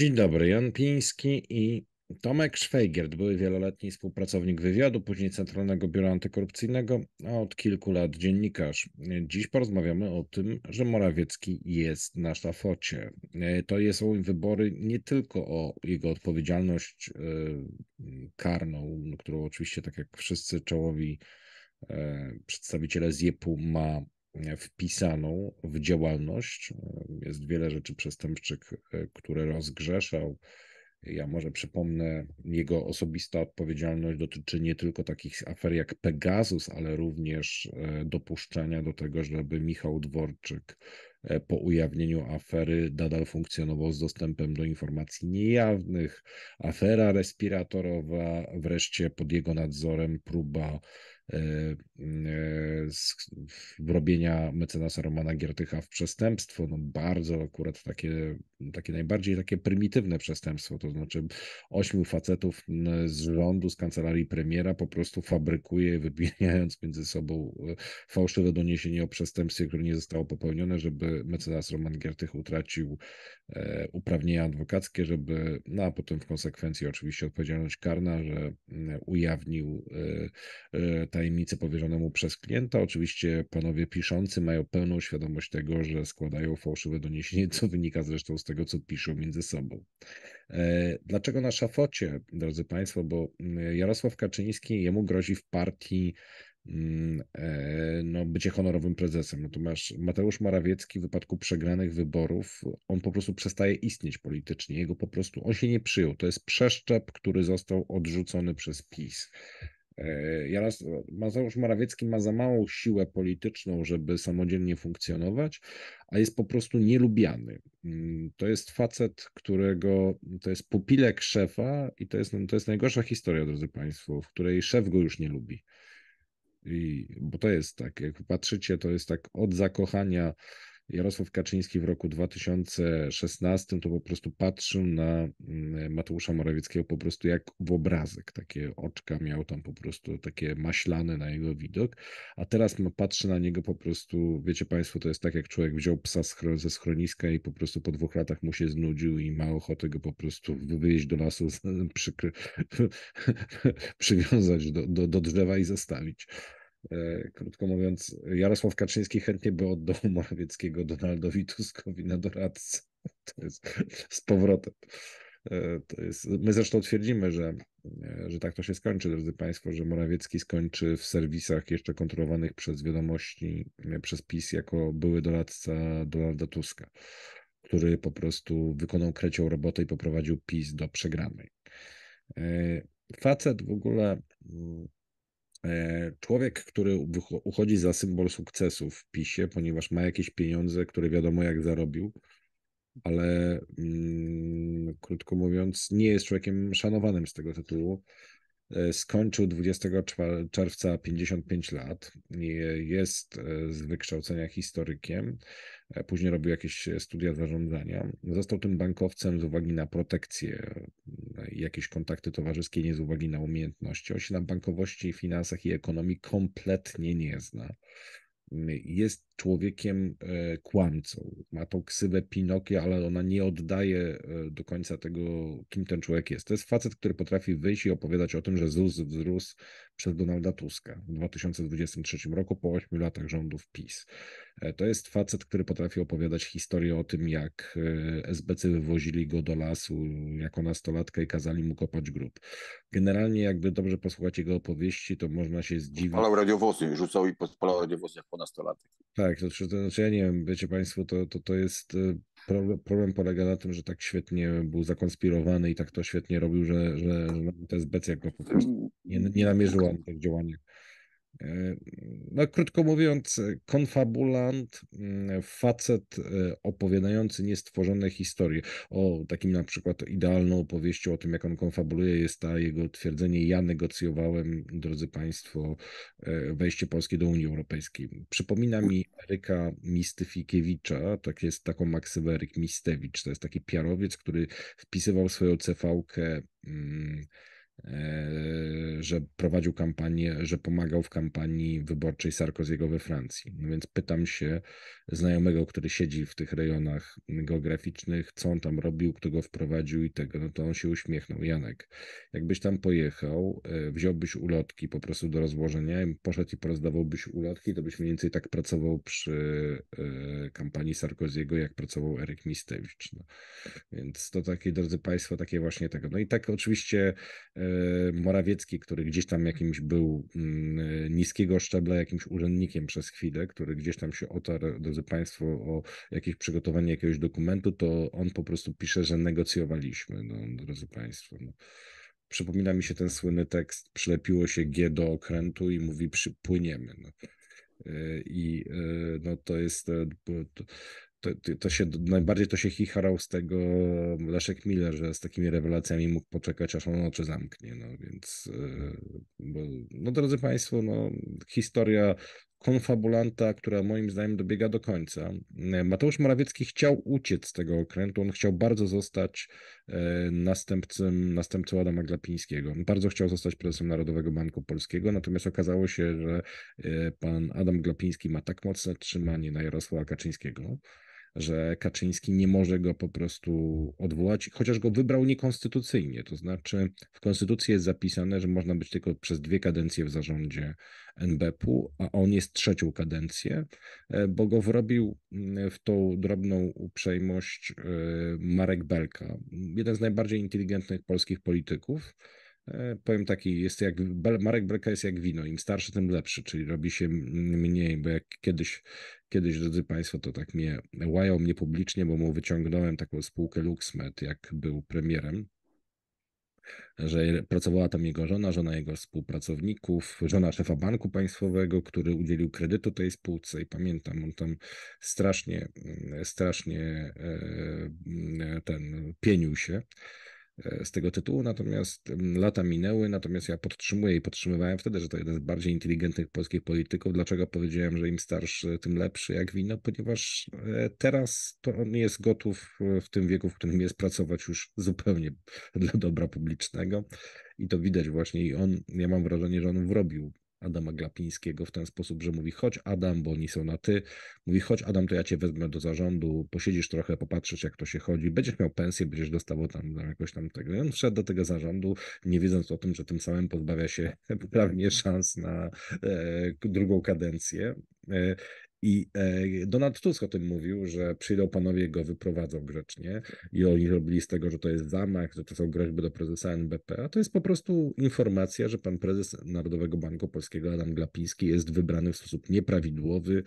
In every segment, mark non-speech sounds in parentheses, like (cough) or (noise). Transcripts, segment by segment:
Dzień dobry, Jan Piński i Tomek Szwejgert, były wieloletni współpracownik wywiadu, później Centralnego Biura Antykorupcyjnego, a od kilku lat dziennikarz. Dziś porozmawiamy o tym, że Morawiecki jest na szafocie. To są wybory nie tylko o jego odpowiedzialność e, karną, którą oczywiście, tak jak wszyscy czołowi e, przedstawiciele ZIEP-u ma wpisaną w działalność. Jest wiele rzeczy przestępczych, e, które rozgrzeszał. Ja może przypomnę, jego osobista odpowiedzialność dotyczy nie tylko takich afer jak Pegasus, ale również e, dopuszczenia do tego, żeby Michał Dworczyk e, po ujawnieniu afery nadal funkcjonował z dostępem do informacji niejawnych, afera respiratorowa, wreszcie pod jego nadzorem próba E, e, wrobienia mecenasa Romana Giertycha w przestępstwo, no bardzo akurat takie, takie najbardziej takie prymitywne przestępstwo, to znaczy ośmiu facetów z rządu, z kancelarii premiera po prostu fabrykuje, wybijając między sobą e, fałszywe doniesienie o przestępstwie, które nie zostało popełnione, żeby mecenas Roman Giertych utracił uprawnienia adwokackie, żeby, no a potem w konsekwencji oczywiście odpowiedzialność karna, że ujawnił te tajemnicy powierzonemu przez klienta. Oczywiście panowie piszący mają pełną świadomość tego, że składają fałszywe doniesienie, co wynika zresztą z tego, co piszą między sobą. E, dlaczego na szafocie, drodzy Państwo? Bo mm, Jarosław Kaczyński, jemu grozi w partii mm, e, no, bycie honorowym prezesem. Natomiast Mateusz Morawiecki w wypadku przegranych wyborów, on po prostu przestaje istnieć politycznie. Jego po prostu, on się nie przyjął. To jest przeszczep, który został odrzucony przez PiS. E, Jaras, Mateusz Morawiecki ma za małą siłę polityczną, żeby samodzielnie funkcjonować, a jest po prostu nielubiany. Mm, to jest facet, którego to jest pupilek szefa i to jest, to jest najgorsza historia, drodzy Państwo, w której szef go już nie lubi. I, bo to jest tak, jak patrzycie, to jest tak od zakochania Jarosław Kaczyński w roku 2016 to po prostu patrzył na mm, Mateusza Morawieckiego po prostu jak w obrazek. Takie oczka miał tam po prostu takie maślane na jego widok, a teraz patrzy na niego po prostu, wiecie Państwo, to jest tak jak człowiek wziął psa ze schroniska i po prostu po dwóch latach mu się znudził i ma ochotę go po prostu wyjść do lasu, (laughs) (laughs) przywiązać do, do, do drzewa i zastawić. E, krótko mówiąc, Jarosław Kaczyński chętnie by oddał (laughs) Morawieckiego Donaldowi Tuskowi na doradcę. (laughs) To jest z powrotem. E, to jest, my zresztą twierdzimy, że, e, że tak to się skończy, drodzy Państwo, że Morawiecki skończy w serwisach jeszcze kontrolowanych przez wiadomości, przez PiS, jako były doradca Donalda Tuska, który po prostu wykonał krecią robotę i poprowadził PiS do przegranej. Facet w ogóle mm, E, człowiek, który uchodzi za symbol sukcesu w PiSie, ponieważ ma jakieś pieniądze, które wiadomo jak zarobił, ale mm, krótko mówiąc, nie jest człowiekiem szanowanym z tego tytułu. E, skończył 20 czerwca 55 lat. Jest e, z wykształcenia historykiem. E, później robił jakieś studia zarządzania. Został tym bankowcem z uwagi na protekcję, jakieś kontakty towarzyskie, nie z uwagi na umiejętności. On się na bankowości, finansach i ekonomii kompletnie nie zna. Jest człowiekiem e, kłamcą. Ma tą ksywę Pinokie, ale ona nie oddaje e, do końca tego, kim ten człowiek jest. To jest facet, który potrafi wyjść i opowiadać o tym, że ZUS wzrósł przez Donalda Tuska w 2023 roku po 8 latach rządów PiS. E, to jest facet, który potrafi opowiadać historię o tym, jak SBC wywozili go do lasu jako nastolatkę i kazali mu kopać grób. Generalnie, jakby dobrze posłuchać jego opowieści, to można się zdziwić. Spalał radiowozy, rzucał i podpalał radiowozy jako nastolatek. Tak, tak, znaczy, to znaczy ja nie wiem, wiecie Państwo, to, to, to jest y, problem, problem polega na tym, że tak świetnie był zakonspirowany i tak to świetnie robił, że, że, że to jest bec jak go po prostu nie, nie namierzyła tak. na tych działaniach. E, no, krótko mówiąc, konfabulant, mm, facet e, opowiadający niestworzone historie. O takim na przykład idealną opowieścią o tym, jak on konfabuluje, jest ta jego twierdzenie: Ja negocjowałem, drodzy Państwo, e, wejście Polski do Unii Europejskiej. Przypomina mi Eryka Mistyfikiewicza, tak jest taką maksywę Eryk Mistewicz. To jest taki piarowiec, który wpisywał swoją cefałkę. Hmm, E, że prowadził kampanię, że pomagał w kampanii wyborczej Sarkoziego we Francji. No więc pytam się znajomego, który siedzi w tych rejonach geograficznych, co on tam robił, kto go wprowadził i tego. No to on się uśmiechnął. Janek, jakbyś tam pojechał, e, wziąłbyś ulotki po prostu do rozłożenia, i poszedł i porozdawałbyś ulotki, to byś mniej więcej tak pracował przy e, kampanii Sarkoziego, jak pracował Eryk Mistewicz. No. Więc to takie, drodzy Państwo, takie właśnie tego. No i tak oczywiście E, Morawiecki, który gdzieś tam jakimś był mm, e, niskiego szczebla, jakimś urzędnikiem przez chwilę, który gdzieś tam się otarł, drodzy Państwo, o jakieś przygotowanie jakiegoś dokumentu, to on po prostu pisze, że negocjowaliśmy, no, drodzy Państwo. No. Przypomina mi się ten słynny tekst, przylepiło się G do okrętu i mówi, przypłyniemy. No. E, I no, to jest to, to, się, najbardziej to się chicharał z tego mm, Leszek Miller, że z takimi rewelacjami mógł poczekać, aż on oczy zamknie. No więc, e, bo, no drodzy Państwo, no, historia konfabulanta, która moim zdaniem dobiega do końca. E, Mateusz Morawiecki chciał uciec z tego okrętu, on chciał bardzo zostać e, następcą, następcą Adama Glapińskiego. Bardzo chciał zostać prezesem Narodowego Banku Polskiego, natomiast okazało się, że pan Adam Glapiński ma tak mocne trzymanie na Jarosława Kaczyńskiego, że Kaczyński nie może go po prostu odwołać, chociaż go wybrał niekonstytucyjnie. To znaczy, w konstytucji jest zapisane, że można być tylko przez dwie kadencje w zarządzie NBP-u, a on jest trzecią kadencję, e, bo go wrobił mm, w tą drobną uprzejmość e, Marek Belka, jeden z najbardziej inteligentnych polskich polityków. E, powiem taki, jest jak, Marek Breka jest jak wino, im starszy, tym lepszy, czyli robi się mniej, bo jak kiedyś, kiedyś, drodzy Państwo, to tak mnie łają mnie publicznie, bo mu wyciągnąłem taką spółkę LuxMed, jak był premierem, że pracowała tam jego żona, żona jego współpracowników, żona szefa banku państwowego, który udzielił kredytu tej spółce i pamiętam, on tam strasznie, mm, strasznie e, mm, ten pienił się E, z tego tytułu, natomiast mm, lata minęły, natomiast ja podtrzymuję i podtrzymywałem wtedy, że to jeden z bardziej inteligentnych polskich polityków. Dlaczego powiedziałem, że im starszy, tym lepszy jak wino? Ponieważ e, teraz to on jest gotów e, w tym wieku, w którym jest, pracować już zupełnie (laughs) dla dobra publicznego i to widać właśnie i on, ja mam wrażenie, że on wrobił Adama Glapińskiego w ten sposób, że mówi chodź Adam, bo oni są na ty. Mówi chodź Adam, to ja cię wezmę do zarządu, posiedzisz trochę, popatrzysz jak to się chodzi, będziesz miał pensję, będziesz dostawał tam, tam jakoś tam tego. I on wszedł do tego zarządu, nie wiedząc o tym, że tym samym pozbawia się (laughs) prawnie szans na e, drugą kadencję. E, i e, Donald Tusk o tym mówił, że przyjdą panowie go wyprowadzą grzecznie i oni robili z tego, że to jest zamach, że to są groźby do prezesa NBP, a to jest po prostu informacja, że pan prezes Narodowego Banku Polskiego Adam Glapiński jest wybrany w sposób nieprawidłowy,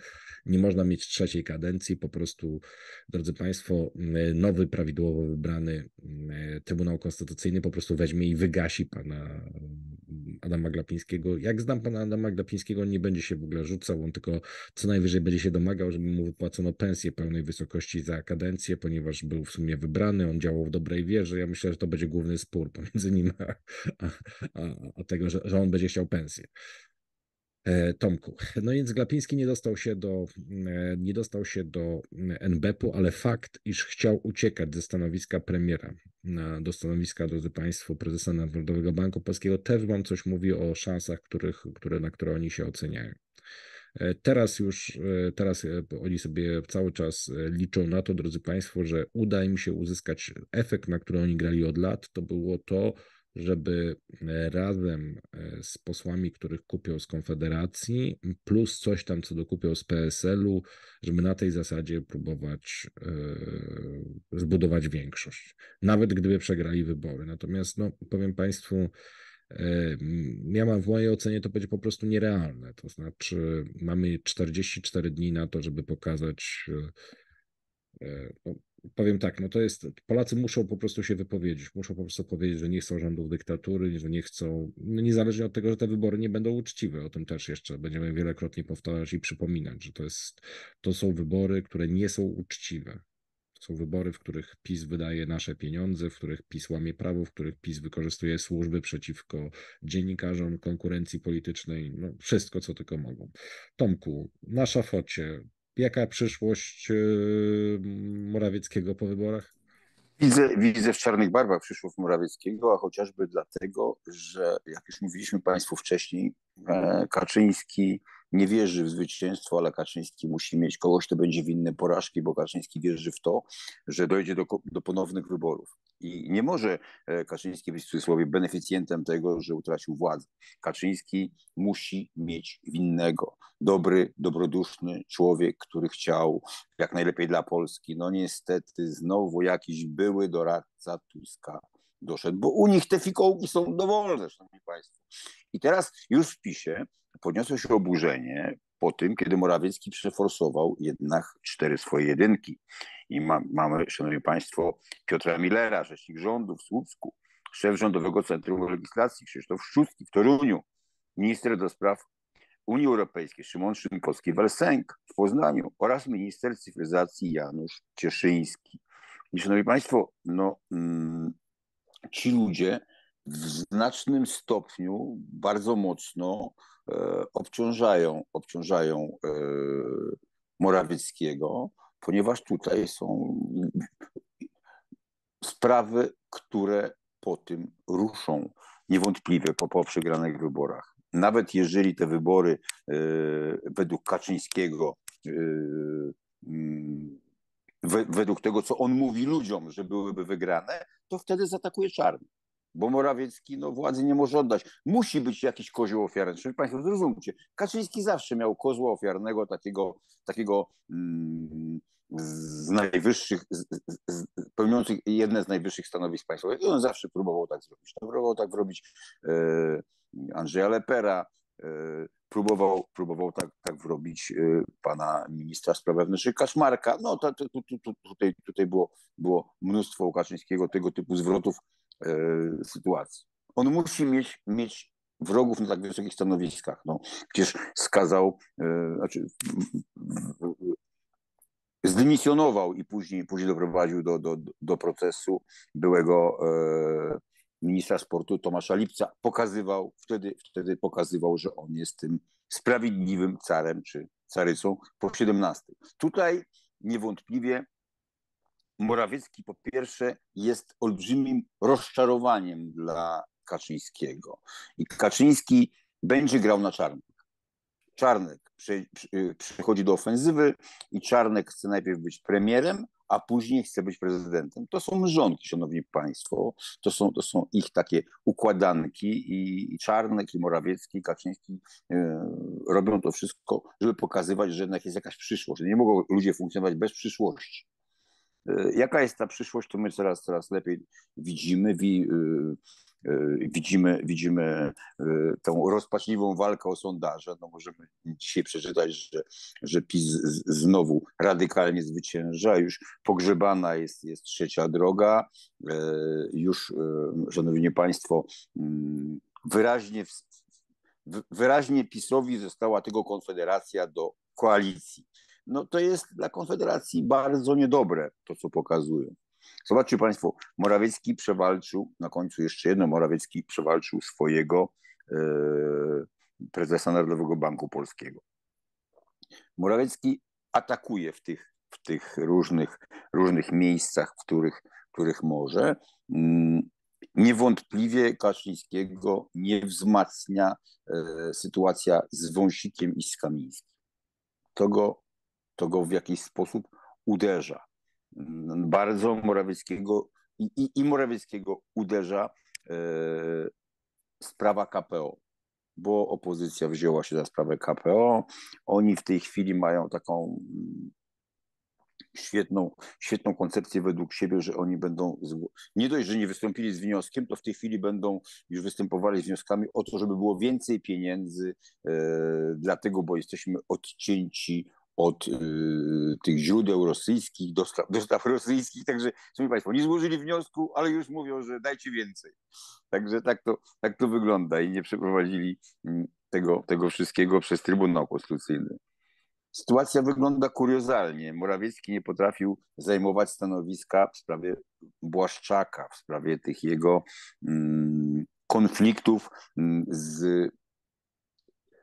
nie można mieć trzeciej kadencji, po prostu, drodzy państwo, e, nowy prawidłowo wybrany e, Trybunał Konstytucyjny po prostu weźmie i wygasi pana mm, Adama Glapińskiego. Jak znam pana Adama Glapińskiego, on nie będzie się w ogóle rzucał, on tylko co najwyżej będzie się domagał, żeby mu wypłacono pensję pełnej wysokości za kadencję, ponieważ był w sumie wybrany, on działał w dobrej wierze. Ja myślę, że to będzie główny spór pomiędzy nim a, a, a, tego, że, że on będzie chciał pensję. E, Tomku. No więc Glapiński nie dostał się do, e, nie dostał się do NBP-u, ale fakt, iż chciał uciekać ze stanowiska premiera do stanowiska, drodzy Państwo, prezesa Narodowego Banku Polskiego, też Wam coś mówi o szansach, których, które, na które oni się oceniają. E, teraz już, e, teraz e, oni sobie cały czas liczą na to, drodzy Państwo, że uda im się uzyskać efekt, na który oni grali od lat. To było to, żeby razem z posłami, których kupią z Konfederacji, plus coś tam, co dokupią z PSL-u, żeby na tej zasadzie próbować zbudować większość, nawet gdyby przegrali wybory. Natomiast no, powiem Państwu, ja mam w mojej ocenie to będzie po prostu nierealne. To znaczy, mamy 44 dni na to, żeby pokazać. No, powiem tak, no to jest. Polacy muszą po prostu się wypowiedzieć, muszą po prostu powiedzieć, że nie chcą rządów dyktatury, że nie chcą. No niezależnie od tego, że te wybory nie będą uczciwe, o tym też jeszcze będziemy wielokrotnie powtarzać i przypominać, że to, jest, to są wybory, które nie są uczciwe. Są wybory, w których PiS wydaje nasze pieniądze, w których PiS łamie prawo, w których PiS wykorzystuje służby przeciwko dziennikarzom, konkurencji politycznej, no wszystko, co tylko mogą. Tomku, na szafocie, jaka przyszłość yy, Morawieckiego po wyborach? Widzę, widzę w czarnych barwach przyszłość Morawieckiego, a chociażby dlatego, że jak już mówiliśmy Państwu wcześniej, e, Kaczyński nie wierzy w zwycięstwo, ale Kaczyński musi mieć kogoś, kto będzie winny porażki, bo Kaczyński wierzy w to, że dojdzie do, do ponownych wyborów. I nie może e, Kaczyński być w cudzysłowie beneficjentem tego, że utracił władzę. Kaczyński musi mieć winnego. Dobry, dobroduszny człowiek, który chciał jak najlepiej dla Polski. No niestety znowu jakiś były doradca Tuska doszedł, bo u nich te fikołki są dowolne, szanowni państwo. I teraz już w PiSie podniosło się oburzenie po tym, kiedy Morawiecki przeforsował jednak cztery swoje jedynki. I ma, mamy, szanowni państwo, Piotra Millera, rzecznik rządu w Słupsku, szef Rządowego Centrum Legislacji Krzysztof Szczuski w Toruniu, minister do spraw Unii Europejskiej Szymon Szynkowski-Welsenk w Poznaniu oraz minister cyfryzacji Janusz Cieszyński. I szanowni państwo, no, mm, ci ludzie w znacznym stopniu bardzo mocno e, obciążają, obciążają e, Morawieckiego, ponieważ tutaj są sprawy, które po tym ruszą niewątpliwie po, po przegranych wyborach. Nawet jeżeli te wybory e, według Kaczyńskiego mm, według tego, co on mówi ludziom, że byłyby wygrane, to wtedy zaatakuje czarny bo Morawiecki no, władzy nie może oddać. Musi być jakiś kozioł ofiarny. Szanowni Państwo, zrozumcie, Kaczyński zawsze miał kozła ofiarnego, takiego, takiego mm, z najwyższych, z, z, z, pełniących jedne z najwyższych stanowisk państwowych. I on zawsze próbował tak zrobić. No, próbował tak zrobić e, Andrzeja Lepera, e, próbował, próbował tak, tak wrobić e, pana ministra spraw wewnętrznych Kaczmarka. No to, to, to, tutaj, tutaj było, było mnóstwo u Kaczyńskiego tego typu zwrotów E, sytuacji. On musi mieć, mieć wrogów na tak wysokich stanowiskach. No, przecież skazał, e, znaczy zdymisjonował i później, później doprowadził do, do, do procesu byłego e, ministra sportu Tomasza Lipca. Pokazywał, wtedy, wtedy pokazywał, że on jest tym sprawiedliwym carem czy carycą po 17. Tutaj niewątpliwie Morawiecki po pierwsze jest olbrzymim rozczarowaniem dla Kaczyńskiego. I Kaczyński będzie grał na czarnek. Czarnek przychodzi do ofensywy i Czarnek chce najpierw być premierem, a później chce być prezydentem. To są mrzonki, szanowni państwo. To są, to są ich takie układanki i, i Czarnek, i Morawiecki, i Kaczyński yy, robią to wszystko, żeby pokazywać, że jednak jest jakaś przyszłość. Nie mogą ludzie funkcjonować bez przyszłości. E, jaka jest ta przyszłość, to my coraz, coraz lepiej widzimy. Wi, y, y, widzimy, widzimy y, tą rozpaczliwą walkę o sondaże. No możemy dzisiaj przeczytać, że, że PiS znowu radykalnie zwycięża, już pogrzebana jest, jest trzecia droga, e, już, e, szanowni państwo, mm, wyraźnie, wyraźnie PiSowi została tego konfederacja do koalicji no to jest dla Konfederacji bardzo niedobre to, co pokazują. Zobaczcie Państwo, Morawiecki przewalczył, na końcu jeszcze jedno, Morawiecki przewalczył swojego e, prezesa Narodowego Banku Polskiego. Morawiecki atakuje w tych, w tych różnych, różnych miejscach, w których, w których może. Mm, niewątpliwie Kaczyńskiego nie wzmacnia e, sytuacja z Wąsikiem i z Kamińskim. To go to go w jakiś sposób uderza. Bardzo Morawieckiego i, i, i Morawieckiego uderza e, sprawa KPO, bo opozycja wzięła się za sprawę KPO. Oni w tej chwili mają taką świetną, świetną koncepcję według siebie, że oni będą, nie dość, że nie wystąpili z wnioskiem, to w tej chwili będą już występowali z wnioskami o to, żeby było więcej pieniędzy, e, dlatego, bo jesteśmy odcięci od y, tych źródeł rosyjskich, dostaw, dostaw rosyjskich. Także, szanowni Państwo, nie złożyli wniosku, ale już mówią, że dajcie więcej. Także tak to, tak to wygląda i nie przeprowadzili mm, tego, tego wszystkiego przez Trybunał Konstytucyjny. Sytuacja wygląda kuriozalnie. Morawiecki nie potrafił zajmować stanowiska w sprawie Błaszczaka, w sprawie tych jego mm, konfliktów mm, z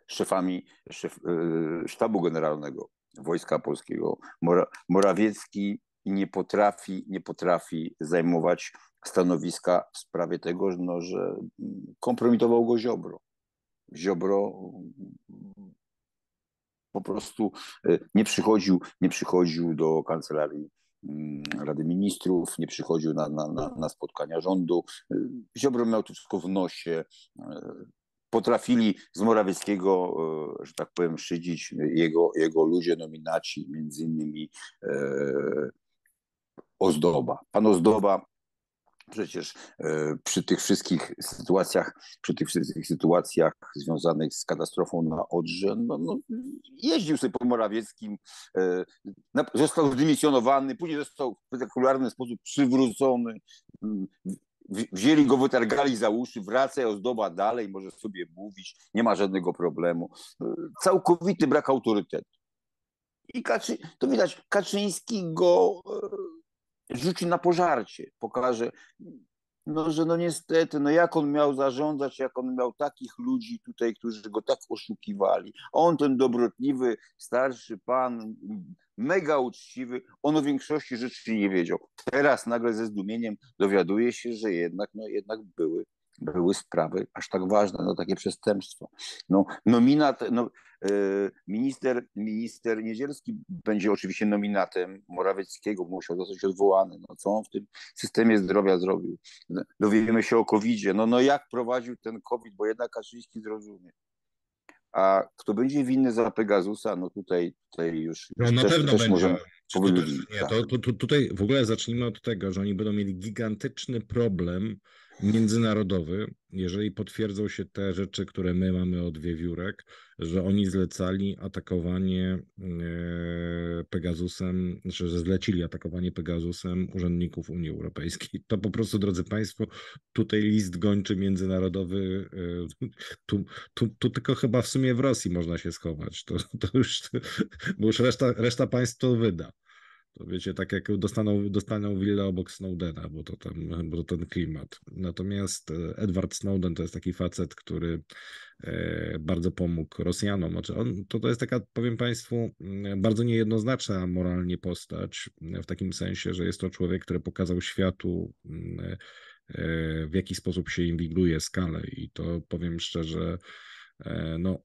szefami szef, y, sztabu generalnego. Wojska Polskiego. Morawiecki nie potrafi, nie potrafi zajmować stanowiska w sprawie tego, no, że kompromitował go Ziobro. Ziobro mm, po prostu y, nie przychodził, nie przychodził do kancelarii mm, Rady Ministrów, nie przychodził na, na, na, spotkania rządu. Y, Ziobro miał to wszystko w nosie, y, potrafili z Morawieckiego, e, że tak powiem, szydzić jego, jego ludzie, nominaci, między innymi e, Ozdoba. Pan Ozdoba przecież e, przy tych wszystkich sytuacjach, przy tych wszystkich sytuacjach związanych z katastrofą na Odrze, no, no, jeździł sobie po Morawieckim, został zdymisjonowany, później został w spektakularny sposób przywrócony, mm, wzięli go, wytargali za uszy, wraca ozdoba dalej, może sobie mówić, nie ma żadnego problemu. Całkowity brak autorytetu. I Kaczy, to widać, Kaczyński go e, rzuci na pożarcie, pokaże, no, że no niestety, no jak on miał zarządzać, jak on miał takich ludzi tutaj, którzy go tak oszukiwali. On ten dobrotliwy, starszy pan, mega uczciwy, on o większości rzeczy nie wiedział. Teraz nagle ze zdumieniem dowiaduje się, że jednak, no jednak były były sprawy aż tak ważne, no takie przestępstwo. No, nominat, no, Y, minister, minister Niedzielski będzie oczywiście nominatem Morawieckiego, musiał zostać odwołany. No, co on w tym systemie zdrowia zrobił? No, dowiemy się o COVID-zie. No, no jak prowadził ten COVID, bo jednak Kaczyński zrozumie. A kto będzie winny za Pegasusa, no tutaj, tutaj już, no, już no, na też, pewno też będzie. Możemy... nie, tak. to to, to, tutaj w ogóle zacznijmy od tego, że oni będą mieli gigantyczny problem międzynarodowy, jeżeli potwierdzą się te rzeczy, które my mamy od wiewiórek, że oni zlecali atakowanie e, Pegasusem, że zlecili atakowanie Pegasusem urzędników Unii Europejskiej. To po prostu, drodzy Państwo, tutaj list gończy międzynarodowy. E, tu, tu, tu tylko chyba w sumie w Rosji można się schować. To, to już, bo już reszta, reszta państw to wyda. To wiecie, tak jak dostaną, dostaną willę obok Snowdena, bo to tam, bo to ten klimat. Natomiast e, Edward Snowden to jest taki facet, który e, bardzo pomógł Rosjanom. Znaczy on, to, to jest taka, powiem Państwu, mm, bardzo niejednoznaczna moralnie postać, mm, w takim sensie, że jest to człowiek, który pokazał światu, mm, e, w jaki sposób się inwigiluje skalę i to powiem szczerze, no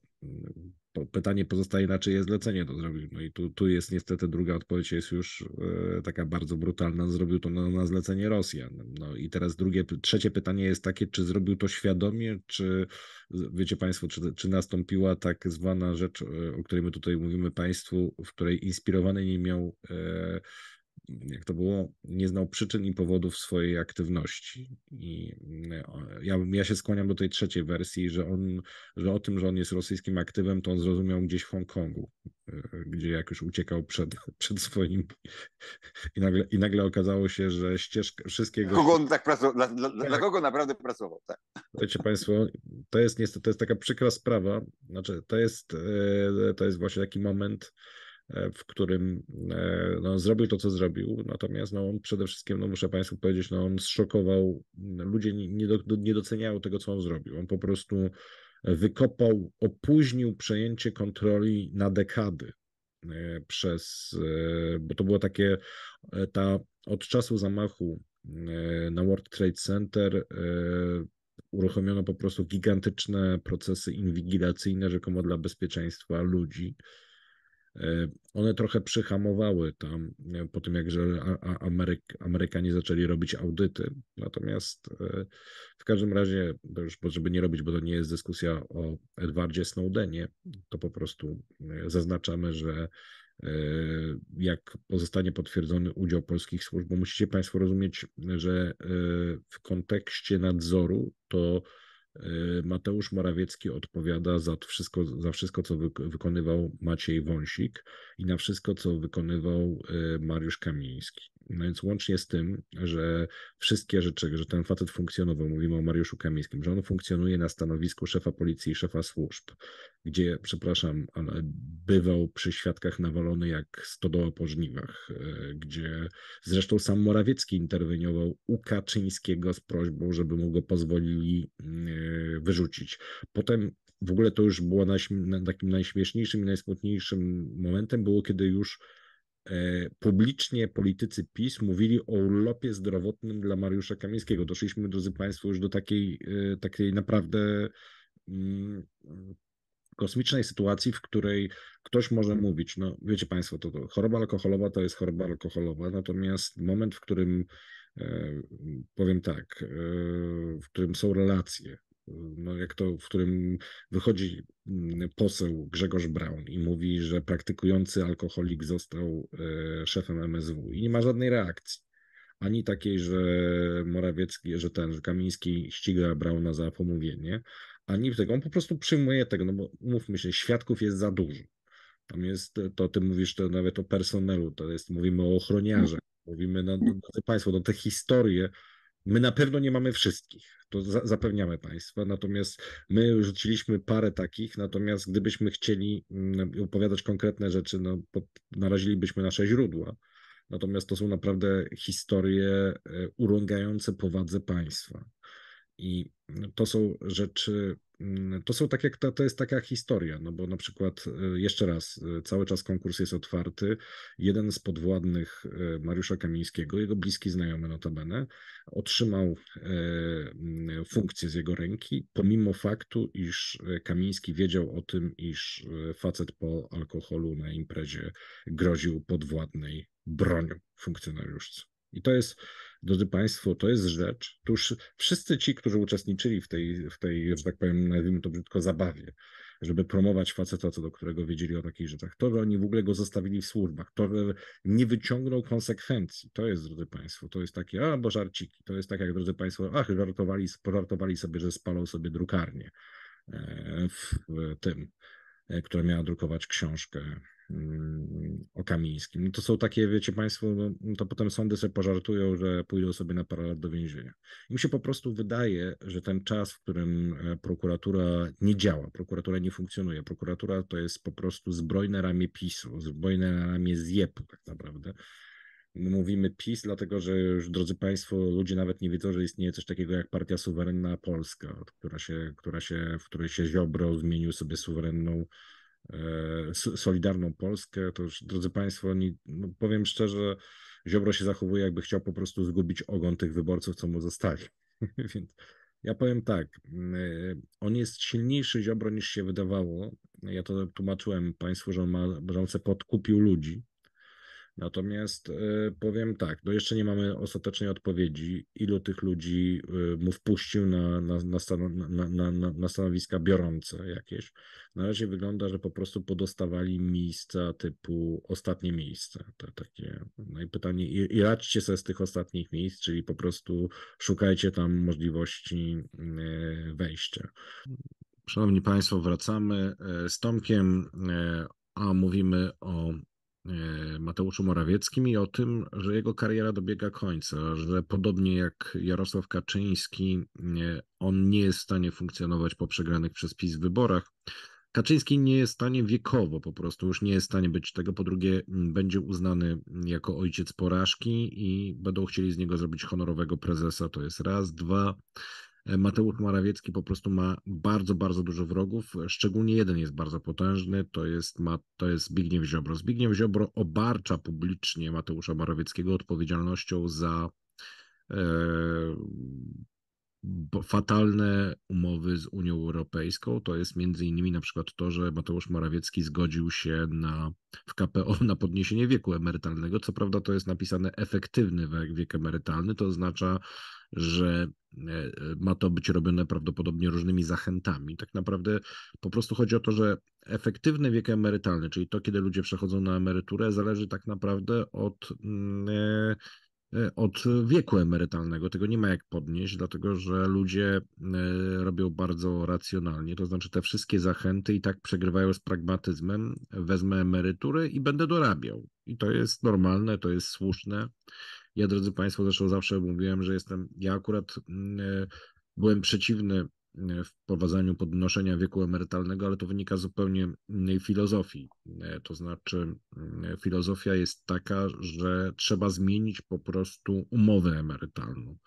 pytanie pozostaje na czyje zlecenie to zrobił. No i tu, tu jest niestety druga odpowiedź, jest już e, taka bardzo brutalna, zrobił to na, na zlecenie Rosjan. No i teraz drugie, trzecie pytanie jest takie, czy zrobił to świadomie, czy wiecie Państwo, czy, czy nastąpiła tak zwana rzecz, e, o której my tutaj mówimy Państwu, w której inspirowany nie miał e, jak to było, nie znał przyczyn i powodów swojej aktywności. I e, ja, ja się skłaniam do tej trzeciej wersji, że on, że o tym, że on jest rosyjskim aktywem, to on zrozumiał gdzieś w Hongkongu, e, gdzie jak już uciekał przed, przed swoim (laughs) i nagle, i nagle okazało się, że ścieżka wszystkiego... Kogo on tak pracował, dla, dla, tak. dla kogo naprawdę pracował, tak. Wiecie Państwo, to jest niestety, to jest taka przykra sprawa, znaczy to jest, e, to jest właśnie taki moment, E, w którym e, no, zrobił to, co zrobił. Natomiast no, przede wszystkim, no, muszę Państwu powiedzieć, no, on zszokował, ludzie nie, do, nie doceniają tego, co on zrobił. On po prostu wykopał, opóźnił przejęcie kontroli na dekady e, przez, bo to było takie, ta od czasu zamachu na World Trade Center uruchomiono po prostu gigantyczne procesy inwigilacyjne rzekomo dla bezpieczeństwa ludzi E, one trochę przyhamowały tam e, po tym, jak Ameryk, Amerykanie zaczęli robić audyty. Natomiast e, w każdym razie, już żeby nie robić, bo to nie jest dyskusja o Edwardzie Snowdenie, to po prostu zaznaczamy, że jak pozostanie potwierdzony udział polskich służb, bo musicie Państwo rozumieć, że w kontekście nadzoru to E, Mateusz Morawiecki odpowiada za wszystko, za wszystko co wy, wykonywał Maciej Wąsik i na wszystko, co wykonywał e, Mariusz Kamiński. No więc łącznie z tym, że wszystkie rzeczy, że ten facet funkcjonował, mówimy o Mariuszu Kamińskim, że on funkcjonuje na stanowisku szefa policji i szefa służb, gdzie, przepraszam, ale bywał przy świadkach nawalony jak stodoła po żniwach, e, gdzie zresztą sam Morawiecki interweniował u Kaczyńskiego z prośbą, żeby mu go pozwolili e, wyrzucić. Potem w ogóle to już było na, na takim najśmieszniejszym i najsmutniejszym momentem było, kiedy już E, publicznie politycy PiS mówili o urlopie zdrowotnym dla Mariusza Kamińskiego. Doszliśmy, drodzy Państwo, już do takiej, e, takiej naprawdę mm, kosmicznej sytuacji, w której ktoś może mm. mówić, no wiecie Państwo, to, to choroba alkoholowa to jest choroba alkoholowa, natomiast moment, w którym e, powiem tak, w którym są relacje, no jak to, w którym wychodzi mm, poseł Grzegorz Braun i mówi, że praktykujący alkoholik został e, szefem MSW i nie ma żadnej reakcji. Ani takiej, że Morawiecki, że ten, że Kamiński ściga Brauna za pomówienie, ani tego. On po prostu przyjmuje tego, no bo mówmy się, świadków jest za dużo. Tam jest, to ty mówisz to nawet o personelu, to jest, mówimy o ochroniarzach, mówimy, no, no, państwo, no te historie, My na pewno nie mamy wszystkich, to za, zapewniamy Państwa, natomiast my rzuciliśmy parę takich, natomiast gdybyśmy chcieli mm, opowiadać konkretne rzeczy, no, narazilibyśmy nasze źródła. Natomiast to są naprawdę historie e, urągające powadze państwa. I to są rzeczy, Mm, to są tak jak to to jest taka historia, no bo na przykład e, jeszcze raz, e, cały czas konkurs jest otwarty. Jeden z podwładnych e, Mariusza Kamińskiego, jego bliski znajomy notabene, otrzymał mm, funkcję z jego ręki, pomimo faktu, iż Kamiński wiedział o tym, iż facet po alkoholu na imprezie groził podwładnej bronią funkcjonariuszce. I to jest Drodzy Państwo, to jest rzecz, tuż wszyscy ci, którzy uczestniczyli w tej, w tej, że tak powiem, nazwijmy to brzydko, zabawie, żeby promować faceta, co do którego wiedzieli o takich rzeczach. To, że oni w ogóle go zostawili w służbach, to, że nie wyciągnął konsekwencji. To jest, drodzy Państwo, to jest takie, a bo żarciki. To jest tak, jak drodzy Państwo, ach, żartowali, pożartowali sobie, że spalą sobie drukarnię e, w tym, e, która miała drukować książkę Mm, o Kamińskim. No to są takie, wiecie Państwo, no, no, to potem sądy sobie pożartują, że pójdą sobie na parę lat do więzienia. Im się po prostu wydaje, że ten czas, w którym e, prokuratura nie działa, prokuratura nie funkcjonuje, prokuratura to jest po prostu zbrojne ramię PiSu, zbrojne ramię zjepu tak naprawdę. My mówimy PiS, dlatego że już, drodzy Państwo, ludzie nawet nie wiedzą, że istnieje coś takiego jak partia suwerenna Polska, która się, która się, w której się Ziobro zmienił sobie suwerenną E, solidarną Polskę, to już, drodzy Państwo, oni, no powiem szczerze, Ziobro się zachowuje, jakby chciał po prostu zgubić ogon tych wyborców, co mu zostali. (laughs) Więc ja powiem tak, mm, e, on jest silniejszy Ziobro niż się wydawało. Ja to tłumaczyłem Państwu, że on, ma, że on se podkupił ludzi, Natomiast e, powiem tak, no jeszcze nie mamy ostatecznej odpowiedzi, ilu tych ludzi e, mu wpuścił na, na, na, na, stanowiska biorące jakieś. Na razie wygląda, że po prostu podostawali miejsca typu ostatnie miejsce. Te, takie, no i pytanie, i, i radźcie sobie z tych ostatnich miejsc, czyli po prostu szukajcie tam możliwości e, wejścia. Szanowni Państwo, wracamy z Tomkiem, a mówimy o E, Mateuszu Morawieckim i o tym, że jego kariera dobiega końca, że podobnie jak Jarosław Kaczyński, e, on nie jest w stanie funkcjonować po przegranych przez PiS wyborach. Kaczyński nie jest w stanie wiekowo po prostu, już nie jest w stanie być tego. Po drugie, będzie uznany jako ojciec porażki i będą chcieli z niego zrobić honorowego prezesa. To jest raz, dwa. Mateusz Morawiecki po prostu ma bardzo, bardzo dużo wrogów, szczególnie jeden jest bardzo potężny, to jest, ma, to jest Zbigniew Ziobro. Zbigniew Ziobro obarcza publicznie Mateusza Morawieckiego odpowiedzialnością za e, fatalne umowy z Unią Europejską. To jest między innymi na przykład to, że Mateusz Morawiecki zgodził się na, w KPO na podniesienie wieku emerytalnego. Co prawda to jest napisane efektywny wiek emerytalny, to oznacza że e, e, ma to być robione prawdopodobnie różnymi zachętami. Tak naprawdę po prostu chodzi o to, że efektywny wiek emerytalny, czyli to, kiedy ludzie przechodzą na emeryturę, zależy tak naprawdę od, mm, e, od wieku emerytalnego. Tego nie ma jak podnieść, dlatego że ludzie robią bardzo racjonalnie, to znaczy te wszystkie zachęty i tak przegrywają z pragmatyzmem, wezmę emeryturę i będę dorabiał. I to jest normalne, to jest słuszne ja, drodzy Państwo, zresztą zawsze mówiłem, że jestem, ja akurat mm, e, byłem przeciwny mm, e, wprowadzaniu podnoszenia wieku emerytalnego, ale to wynika z zupełnie innej filozofii. E, to znaczy, mm, filozofia jest taka, że trzeba zmienić po prostu umowę emerytalną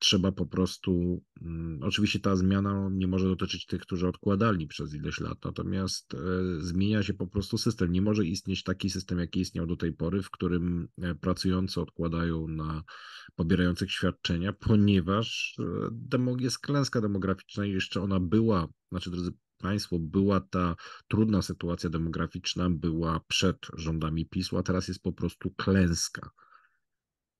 trzeba po prostu. Mm, oczywiście ta zmiana nie może dotyczyć tych, którzy odkładali przez ileś lat, natomiast e, zmienia się po prostu system. Nie może istnieć taki system, jaki istniał do tej pory, w którym e, pracujący odkładają na pobierających świadczenia, (laughs) ponieważ e, jest klęska demograficzna i jeszcze ona była, znaczy drodzy Państwo, była ta trudna sytuacja demograficzna, była przed rządami PiSu, a teraz jest po prostu klęska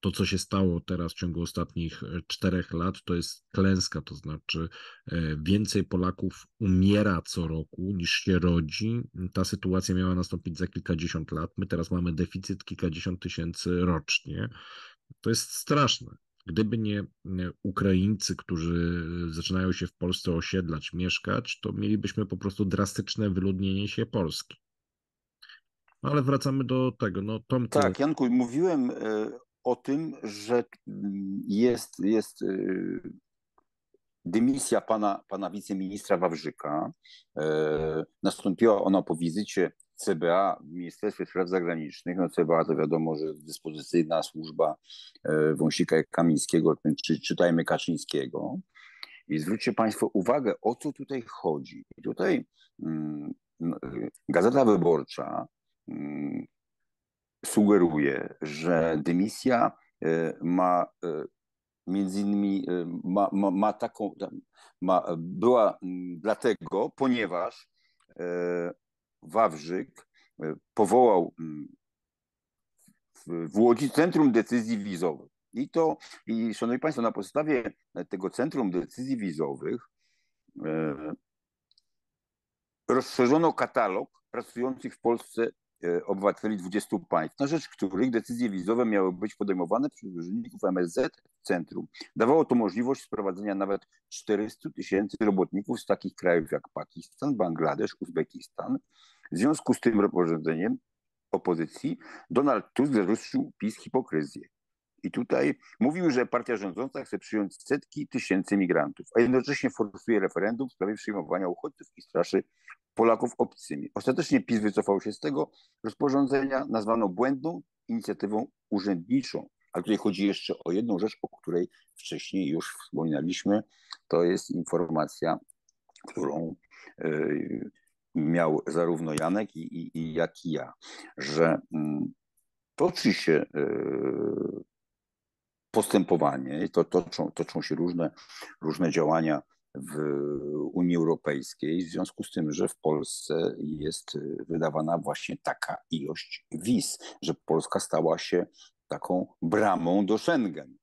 to, co się stało teraz w ciągu ostatnich e, czterech lat, to jest klęska, to znaczy e, więcej Polaków umiera co roku niż się rodzi. Ta sytuacja miała nastąpić za kilkadziesiąt lat. My teraz mamy deficyt kilkadziesiąt tysięcy rocznie. To jest straszne. Gdyby nie Ukraińcy, którzy zaczynają się w Polsce osiedlać, mieszkać, to mielibyśmy po prostu drastyczne wyludnienie się Polski. No, ale wracamy do tego. No, Tomku... Tak, Janku, mówiłem e, o tym, że mm, jest, jest y, dymisja pana, pana wiceministra Wawrzyka. E, nastąpiła ona po wizycie CBA w Ministerstwie Spraw Zagranicznych. No CBA to wiadomo, że dyspozycyjna służba e, Wąsika Kamińskiego, czy czytajmy Kaczyńskiego. I zwróćcie Państwo uwagę, o co tutaj chodzi. I tutaj mm, no, y, Gazeta Wyborcza mm, sugeruje, że dymisja e, ma e, między innymi e, ma, ma, ma taką, ma, była dlatego, ponieważ Wawrzyk powołał w Łodzi Centrum Decyzji Wizowych. I to, i szanowni Państwo, na podstawie tego Centrum Decyzji Wizowych rozszerzono katalog pracujących w Polsce E, obywateli 20 państw, na rzecz których decyzje wizowe miały być podejmowane przez urzędników MSZ w centrum. Dawało to możliwość sprowadzenia nawet 400 tysięcy robotników z takich krajów jak Pakistan, Bangladesz, Uzbekistan. W związku z tym rozporządzeniem opozycji Donald Tusk zarzucił PiS hipokryzję. I tutaj mówił, że partia rządząca chce przyjąć setki tysięcy migrantów, a jednocześnie forsuje referendum w sprawie przyjmowania uchodźców i straszy Polaków obcymi. Ostatecznie PiS wycofał się z tego rozporządzenia, nazwano błędną inicjatywą urzędniczą. Ale tutaj chodzi jeszcze o jedną rzecz, o której wcześniej już wspominaliśmy. To jest informacja, którą y, miał zarówno Janek, i, i, i, jak i ja, że mm, toczy się y, postępowanie, to toczą, toczą się różne, różne działania w Unii Europejskiej, w związku z tym, że w Polsce jest y, wydawana właśnie taka ilość wiz, że Polska stała się taką bramą do Schengen.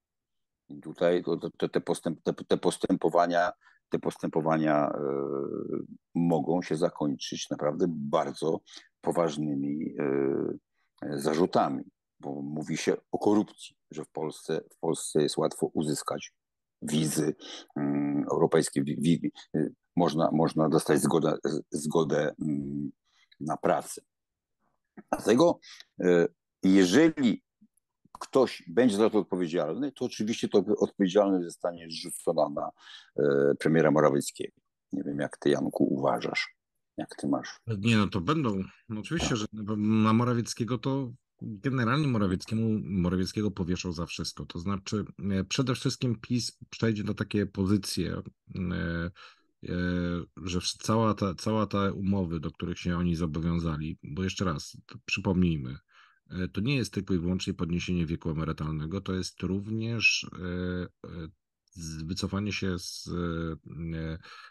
I tutaj te, postęp, te, te, postępowania, te postępowania y, mogą się zakończyć naprawdę bardzo poważnymi y, zarzutami, bo mówi się o korupcji, że w Polsce, w Polsce jest łatwo uzyskać wizy mm, europejskie, y, można, można dostać zgodę, zgodę mm, na pracę. Dlatego, y, jeżeli ktoś będzie za to odpowiedzialny, to oczywiście to odpowiedzialność zostanie zrzucona na y, premiera Morawieckiego. Nie wiem, jak ty, Janku, uważasz jak ty masz. Nie, no to będą. No oczywiście, tak. że na Morawieckiego to Generalnie Morawieckiemu, Morawieckiego powieszał za wszystko. To znaczy, e, przede wszystkim PiS przejdzie na takie pozycje, e, e, że cała ta, cała ta umowy, do których się oni zobowiązali, bo jeszcze raz przypomnijmy, to nie jest tylko i wyłącznie podniesienie wieku emerytalnego, to jest również wycofanie się z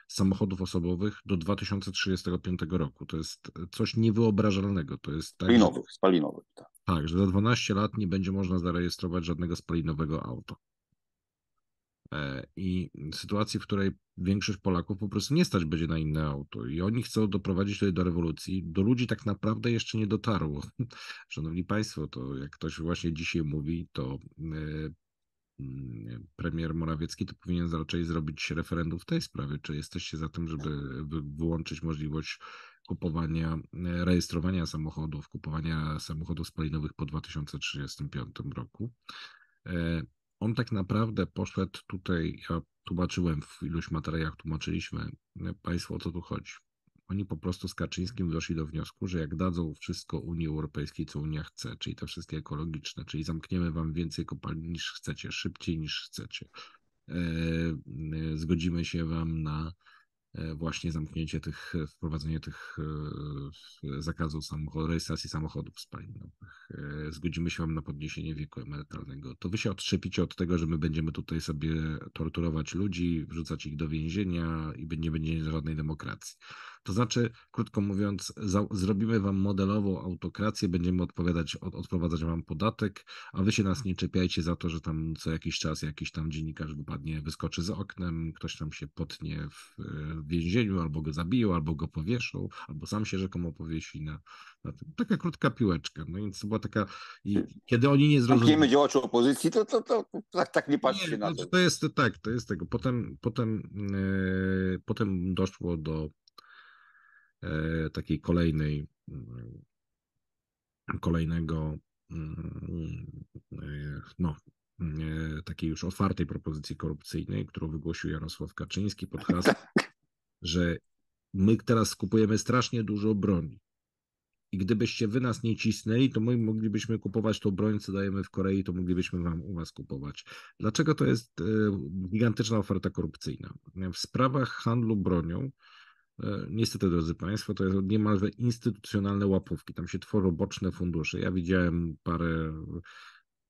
samochodów osobowych do 2035 roku. To jest coś niewyobrażalnego. To jest tak, spalinowych, spalinowych, tak. Tak, że za 12 lat nie będzie można zarejestrować żadnego spalinowego auto. E, I sytuacji, w której większość Polaków po prostu nie stać będzie na inne auto. I oni chcą doprowadzić tutaj do rewolucji. Do ludzi tak naprawdę jeszcze nie dotarło. (laughs) Szanowni Państwo, to jak ktoś właśnie dzisiaj mówi, to e, mm, premier Morawiecki to powinien raczej zrobić referendum w tej sprawie. Czy jesteście za tym, żeby tak. wyłączyć możliwość kupowania, e, rejestrowania samochodów, kupowania samochodów spalinowych po 2035 roku. E, on tak naprawdę poszedł tutaj, ja tłumaczyłem w iluś materiałach, tłumaczyliśmy e, Państwu o co tu chodzi. Oni po prostu z Kaczyńskim doszli do wniosku, że jak dadzą wszystko Unii Europejskiej, co Unia chce, czyli te wszystkie ekologiczne, czyli zamkniemy Wam więcej kopalni niż chcecie, szybciej niż chcecie, zgodzimy się Wam na E, właśnie zamknięcie tych, wprowadzenie tych e, zakazów rejestracji samochodów spalinowych. E, zgodzimy się wam na podniesienie wieku emerytalnego. To wy się odszepicie od tego, że my będziemy tutaj sobie torturować ludzi, wrzucać ich do więzienia i nie będzie żadnej demokracji. To znaczy, krótko mówiąc, za, zrobimy wam modelową autokrację, będziemy odpowiadać, od, odprowadzać wam podatek, a wy się nas nie czepiajcie za to, że tam co jakiś czas jakiś tam dziennikarz wypadnie, wyskoczy z oknem, ktoś tam się potnie w, w więzieniu, albo go zabiją, albo go powieszą, albo sam się rzekomo powiesi na, na tym. Taka krótka piłeczka. No więc to była taka... I, kiedy oni nie zrozumieli... my działaczy opozycji, to, to, to, to tak, tak, nie patrzy nie, na znaczy to. To jest tak, to jest tego. Potem, potem, yy, potem doszło do E, takiej kolejnej, mm, kolejnego, mm, e, no, e, takiej już otwartej propozycji korupcyjnej, którą wygłosił Jarosław Kaczyński pod (laughs) hasłem, tak. że my teraz skupujemy strasznie dużo broni. I gdybyście wy nas nie cisnęli, to my moglibyśmy kupować tą broń, co dajemy w Korei, to moglibyśmy wam u was kupować. Dlaczego to jest gigantyczna oferta korupcyjna? W sprawach handlu bronią E, niestety, drodzy Państwo, to jest niemalże instytucjonalne łapówki. Tam się tworzą boczne fundusze. Ja widziałem parę,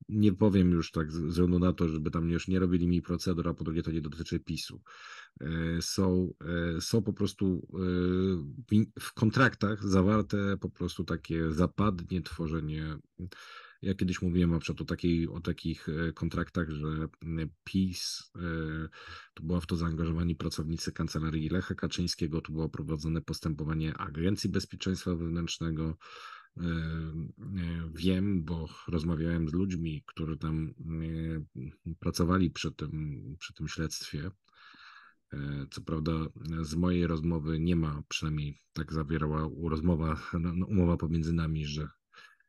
nie powiem już tak ze względu na to, żeby tam już nie robili mi procedur, a po drugie to nie dotyczy PiSu. E, są, e, są po prostu w kontraktach zawarte po prostu takie zapadnie tworzenie ja kiedyś mówiłem na przykład o, takiej, o takich e, kontraktach, że mm, PiS e, to była w to zaangażowani pracownicy kancelarii Lecha Kaczyńskiego, tu było prowadzone postępowanie Agencji Bezpieczeństwa Wewnętrznego. E, wiem, bo rozmawiałem z ludźmi, którzy tam pracowali przy tym, przy tym śledztwie. Co prawda, z mojej rozmowy nie ma, przynajmniej tak zawierała rozmowa, no, no, umowa pomiędzy nami, że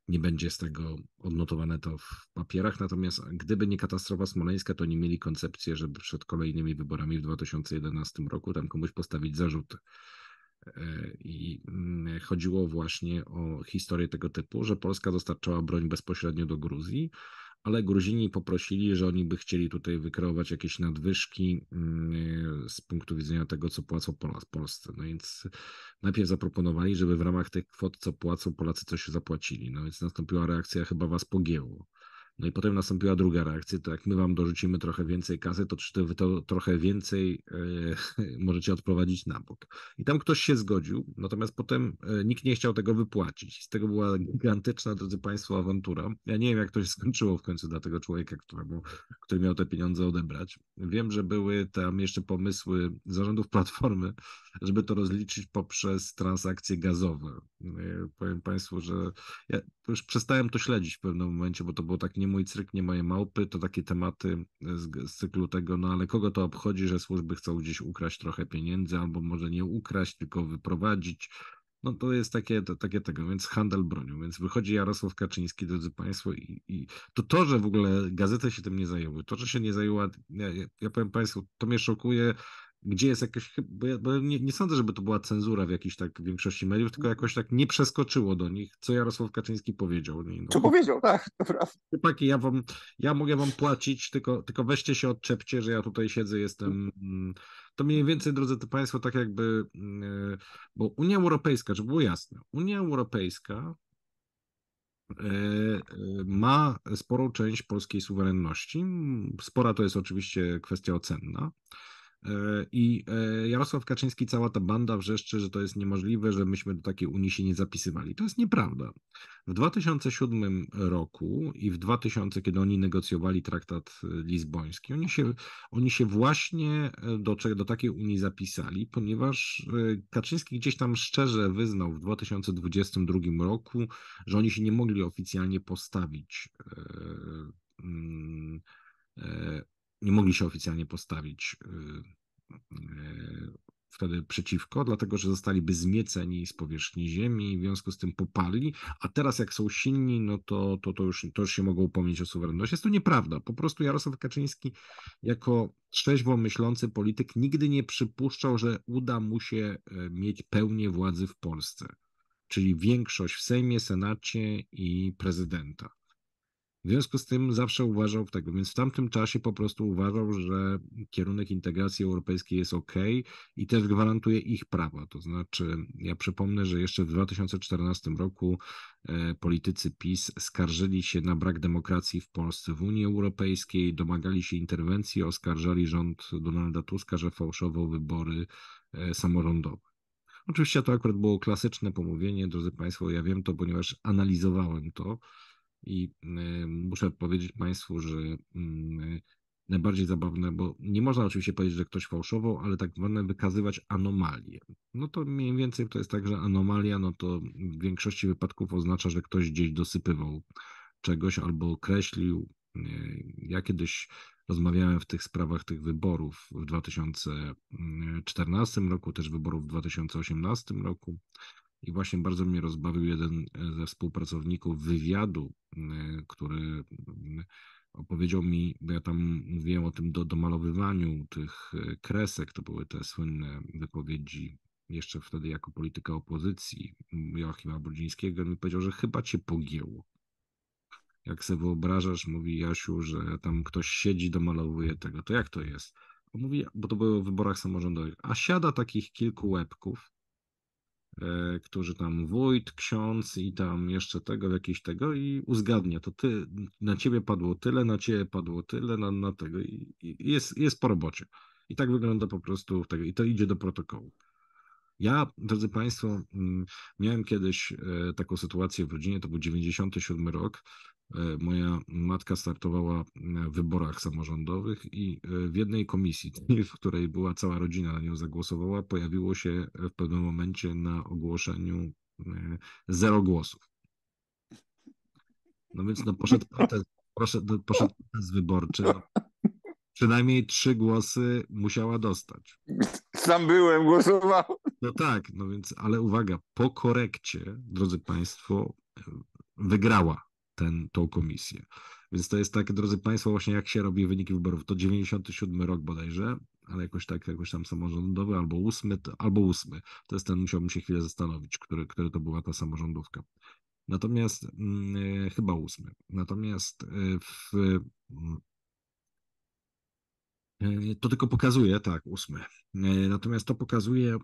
nie będzie z tego odnotowane to w papierach. Natomiast gdyby nie katastrofa smoleńska, to nie mieli koncepcji, żeby przed kolejnymi wyborami w 2011 roku tam komuś postawić zarzuty. E, I mm, chodziło właśnie o historię tego typu, że Polska dostarczała broń bezpośrednio do Gruzji, ale Gruzini poprosili, że oni by chcieli tutaj wykreować jakieś nadwyżki mm, e, z punktu widzenia tego, co płacą Polsce. No więc najpierw zaproponowali, żeby w ramach tych kwot, co płacą Polacy, coś zapłacili. No więc nastąpiła reakcja chyba was pogięło. No i potem nastąpiła druga reakcja, to jak my wam dorzucimy trochę więcej kasy, to czy wy to trochę więcej yy, (laughs) możecie odprowadzić na bok. I tam ktoś się zgodził, natomiast potem e, nikt nie chciał tego wypłacić. Z tego była gigantyczna, drodzy Państwo, awantura. Ja nie wiem, jak to się skończyło w końcu dla tego człowieka, któremu, który miał te pieniądze odebrać. Wiem, że były tam jeszcze pomysły zarządów (laughs) Platformy, żeby to rozliczyć poprzez transakcje gazowe. E, powiem Państwu, że ja już przestałem to śledzić w pewnym momencie, bo to było tak nie mój cyrk, nie moje małpy, to takie tematy z, z cyklu tego, no ale kogo to obchodzi, że służby chcą gdzieś ukraść trochę pieniędzy, albo może nie ukraść, tylko wyprowadzić. No to jest takie, to, takie tego, więc handel bronią. Więc wychodzi Jarosław Kaczyński, drodzy Państwo, i, i to to, że w ogóle gazety się tym nie zajęły, to, że się nie zajęła, ja, ja powiem Państwu, to mnie szokuje gdzie jest jakieś, bo, ja, bo nie, nie, sądzę, żeby to była cenzura w jakiejś tak większości mediów, tylko mhm. jakoś tak nie przeskoczyło do nich, co Jarosław Kaczyński powiedział. Nie, no. Co powiedział, tak, dobra. ja wam, ja mogę wam płacić, tylko, tylko weźcie się odczepcie, że ja tutaj siedzę, jestem... Mm, to mniej więcej, drodzy to Państwo, tak jakby, mm, e, bo Unia Europejska, żeby było jasne, Unia Europejska e, e, ma sporą część polskiej suwerenności. Spora to jest oczywiście kwestia ocenna. E, I e, Jarosław Kaczyński, cała ta banda wrzeszczy, że to jest niemożliwe, że myśmy do takiej Unii się nie zapisywali. To jest nieprawda. W 2007 roku i w 2000, kiedy oni negocjowali traktat e, lizboński, oni się, oni się właśnie do, do takiej Unii zapisali, ponieważ Kaczyński gdzieś tam szczerze wyznał w 2022 roku, że oni się nie mogli oficjalnie postawić mm, nie mogli się oficjalnie postawić y, y, wtedy przeciwko, dlatego że zostaliby zmieceni z powierzchni Ziemi i w związku z tym poparli, a teraz jak są silni, no to, to, to, już, to już się mogą upomnieć o suwerenność. Jest to nieprawda. Po prostu Jarosław Kaczyński jako trzeźwo myślący polityk nigdy nie przypuszczał, że uda mu się y, mieć pełnię władzy w Polsce, czyli większość w Sejmie, Senacie i prezydenta. W związku z tym zawsze uważał w tego, więc w tamtym czasie po prostu uważał, że kierunek integracji europejskiej jest ok i też gwarantuje ich prawa. To znaczy, ja przypomnę, że jeszcze w 2014 roku e, politycy PiS skarżyli się na brak demokracji w Polsce, w Unii Europejskiej, domagali się interwencji, oskarżali rząd Donalda Tuska, że fałszował wybory e, samorządowe. Oczywiście to akurat było klasyczne pomówienie, drodzy Państwo, ja wiem to, ponieważ analizowałem to i y, muszę powiedzieć Państwu, że mm, y, najbardziej zabawne, bo nie można oczywiście powiedzieć, że ktoś fałszował, ale tak zwane wykazywać anomalie. No to mniej więcej to jest tak, że anomalia, no to w większości wypadków oznacza, że ktoś gdzieś dosypywał czegoś albo określił. Y, ja kiedyś rozmawiałem w tych sprawach tych wyborów w 2014 roku, też wyborów w 2018 roku. I właśnie bardzo mnie rozbawił jeden e, ze współpracowników wywiadu, e, który mm, opowiedział mi, bo ja tam mówiłem o tym do, domalowywaniu tych e, kresek, to były te słynne wypowiedzi jeszcze wtedy jako polityka opozycji Joachima Brudzińskiego, mi powiedział, że chyba cię pogięło. Jak sobie wyobrażasz, mówi Jasiu, że tam ktoś siedzi, domalowuje tego, to jak to jest? On mówi, bo to było w wyborach samorządowych, a siada takich kilku łebków, E, którzy tam wójt, ksiądz i tam jeszcze tego, jakiś tego i uzgadnia, to ty, na ciebie padło tyle, na ciebie padło tyle, na, na tego i, i jest, jest po robocie. I tak wygląda po prostu tego i to idzie do protokołu. Ja, drodzy Państwo, mm, miałem kiedyś e, taką sytuację w rodzinie, to był 97 rok, E, moja matka startowała w wyborach samorządowych i e, w jednej komisji, (laughs) w której była cała rodzina na nią zagłosowała, pojawiło się e, w pewnym momencie na ogłoszeniu zero głosów. No więc no, poszedł, protest, poszedł, no, poszedł protest wyborczy. No. przynajmniej trzy głosy musiała dostać. Sam byłem, głosował. No tak, no więc, ale uwaga, po korekcie, drodzy Państwo, wygrała ten, tą komisję. Więc to jest tak, drodzy Państwo, właśnie jak się robi wyniki wyborów. To 97 rok bodajże, ale jakoś tak, jakoś tam samorządowy, albo ósmy, albo ósmy. To jest ten, musiałbym się chwilę zastanowić, który, który to była ta samorządówka. Natomiast yy, chyba ósmy. Natomiast yy, w, yy, to tylko pokazuje, tak, ósmy. Y, natomiast to pokazuje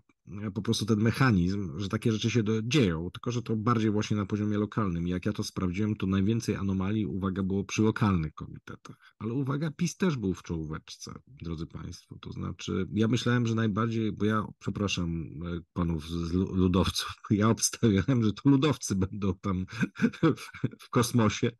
E, po prostu ten mechanizm, że takie rzeczy się do, dzieją, tylko że to bardziej właśnie na poziomie lokalnym. Jak ja to sprawdziłem, to najwięcej anomalii, uwaga, było przy lokalnych komitetach. Ale uwaga, PiS też był w czołóweczce, drodzy Państwo. To znaczy, ja myślałem, że najbardziej, bo ja, przepraszam e, panów z ludowców, ja obstawiałem, że to ludowcy będą tam (laughs) w kosmosie,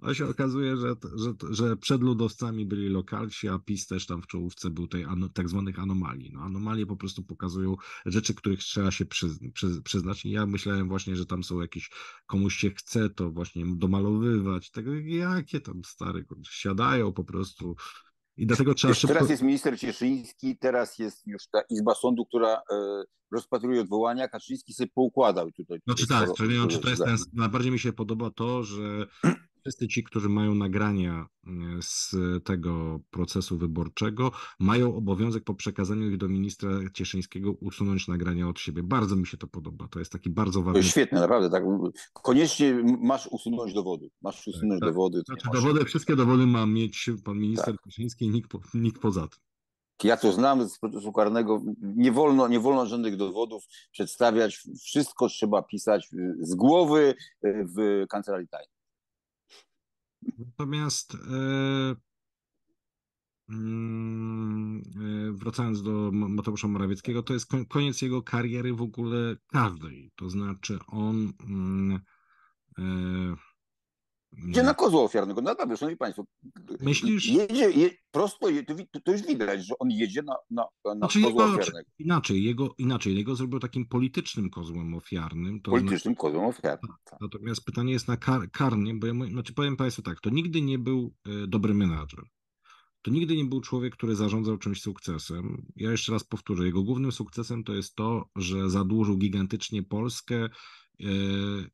a się okazuje, że, że, że przed ludowcami byli lokalsi, a PiS też tam w czołówce był tej tak zwanych anomalii. No, anomalie po prostu pokazują, rzeczy, których trzeba się przeznaczyć. przyznać. ja myślałem właśnie, że tam są jakieś, komuś się chce to właśnie domalowywać, tego jakie tam stary, siadają po prostu. I dlatego trzeba Wiesz, szybko... Teraz jest minister Cieszyński, teraz jest już ta Izba Sądu, która y, rozpatruje odwołania. Kaczyński sobie poukładał tutaj. No czy tak, to, nie wiem, czy to jest ten, najbardziej mi się podoba to, że (clears throat) wszyscy ci, którzy mają nagrania e, z tego procesu wyborczego, mają obowiązek po przekazaniu ich do ministra Cieszyńskiego usunąć nagrania od siebie. Bardzo mi się to podoba. To jest taki bardzo ważny. To świetne, naprawdę. Tak. Koniecznie masz usunąć dowody. Masz tak, usunąć tak, dowody. Znaczy, masz... dowody. Wszystkie dowody ma mieć pan minister tak. Cieszyński i nikt, nikt poza tym. Ja to znam z procesu karnego. Nie wolno, nie wolno żadnych dowodów przedstawiać. Wszystko trzeba pisać y, z głowy y, w kancelarii tajnej. Natomiast e, mm, e, wracając do Mateusza Morawieckiego, to jest koniec jego kariery w ogóle każdej. To znaczy on mm, e, gdzie na kozła ofiarnego? No dobrze, szanowni państwo. Myślisz? Jedzie, je, prosto, to, to już widać, że on jedzie na, na, na znaczy, kozła inaczej, ofiarnego. Inaczej, jego, inaczej, jego zrobił takim politycznym kozłem ofiarnym. Znaczy- politycznym znaczy, kozłem ofiarnym. Tak, tak. Natomiast pytanie jest na kar, karnie, bo ja znaczy powiem państwu tak, to nigdy nie był e, dobry menadżer. To nigdy nie był człowiek, który zarządzał czymś sukcesem. Ja jeszcze raz powtórzę, jego głównym sukcesem to jest to, że zadłużył gigantycznie Polskę, E,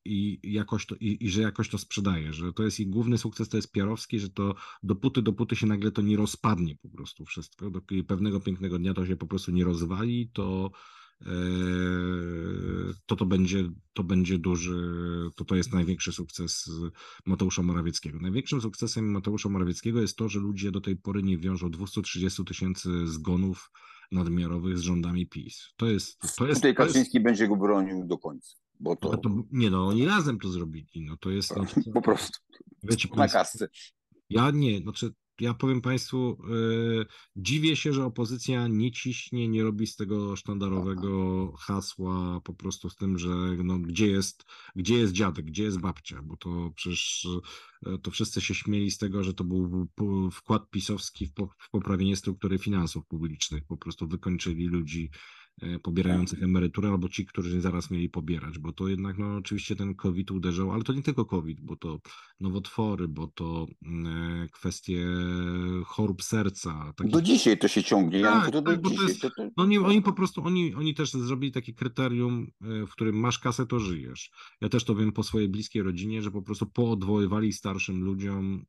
i, jakoś to, i, i, że jakoś to sprzedaje, że to jest ich główny sukces, to jest piarowski, że to dopóty, dopóty się nagle to nie rozpadnie po prostu wszystko, do pewnego pięknego dnia to się po prostu nie rozwali, to e, to to będzie, to będzie duży, to to jest największy sukces Mateusza Morawieckiego. Największym sukcesem Mateusza Morawieckiego jest to, że ludzie do tej pory nie wiążą 230 tysięcy zgonów nadmiarowych z rządami PiS. To jest... To jest Tutaj Kaczyński to jest... będzie go bronił do końca. Bo to... to... nie no, oni razem to zrobili. No to jest. (laughs) po prostu. Wiecie, na kasce. Ja nie, znaczy ja powiem Państwu, yy, dziwię się, że opozycja nie ciśnie, nie robi z tego sztandarowego Aha. hasła po prostu z tym, że no, gdzie, jest, gdzie jest dziadek, gdzie jest babcia, bo to przecież yy, to wszyscy się śmieli z tego, że to był wkład pisowski w, po, w poprawienie struktury finansów publicznych. Po prostu wykończyli ludzi E, pobierających emeryturę albo ci, którzy zaraz mieli pobierać, bo to jednak no, oczywiście ten COVID uderzał, ale to nie tylko COVID, bo to nowotwory, bo to mm, e, kwestie chorób serca. Takich... Do dzisiaj to się ciągnie. Tak, tak, dzisiaj, jest, to... no nie, oni po prostu, oni, oni też zrobili takie kryterium, e, w którym masz kasę, to żyjesz. Ja też to wiem po swojej bliskiej rodzinie, że po prostu poodwoływali starszym ludziom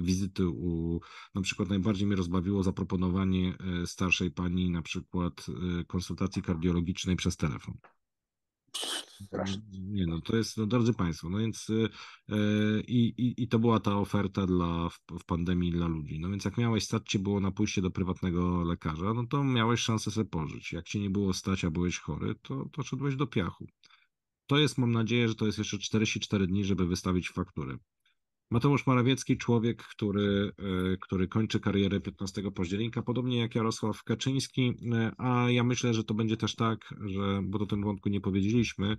wizyty u, na przykład najbardziej mnie rozbawiło zaproponowanie starszej pani na przykład konsultacji konsultacji kardiologicznej przez telefon. Nie no, to jest, no, drodzy Państwo, no więc yy, i, i to była ta oferta dla, w, w, pandemii dla ludzi. No więc jak miałeś stać cię było na pójście do prywatnego lekarza, no to miałeś szansę sobie pożyć. Jak cię nie było stać, a byłeś chory, to, to szedłeś do piachu. To jest, mam nadzieję, że to jest jeszcze 44 dni, żeby wystawić fakturę. Mateusz Morawiecki, człowiek, który, e, który kończy karierę 15 października, podobnie jak Jarosław Kaczyński, e, a ja myślę, że to będzie też tak, że, bo do tego wątku nie powiedzieliśmy,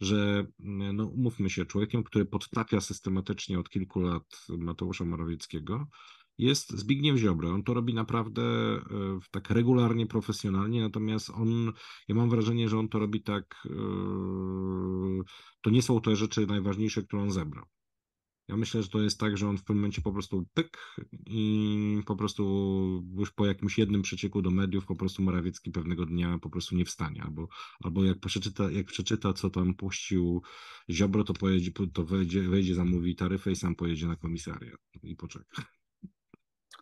że mm, no, umówmy się, człowiekiem, który podtapia systematycznie od kilku lat Mateusza Morawieckiego, jest Zbigniew Ziobro. On to robi naprawdę e, tak regularnie, profesjonalnie, natomiast on, ja mam wrażenie, że on to robi tak, to nie są te rzeczy najważniejsze, które on zebrał. Ja myślę, że to jest tak, że on w pewnym momencie po prostu pyk i po prostu już po jakimś jednym przecieku do mediów po prostu Morawiecki pewnego dnia po prostu nie wstanie. Albo, albo jak, przeczyta, jak przeczyta, co tam puścił Ziobro, to, pojedzie, to wejdzie, wejdzie, zamówi taryfę i sam pojedzie na komisariat i poczeka.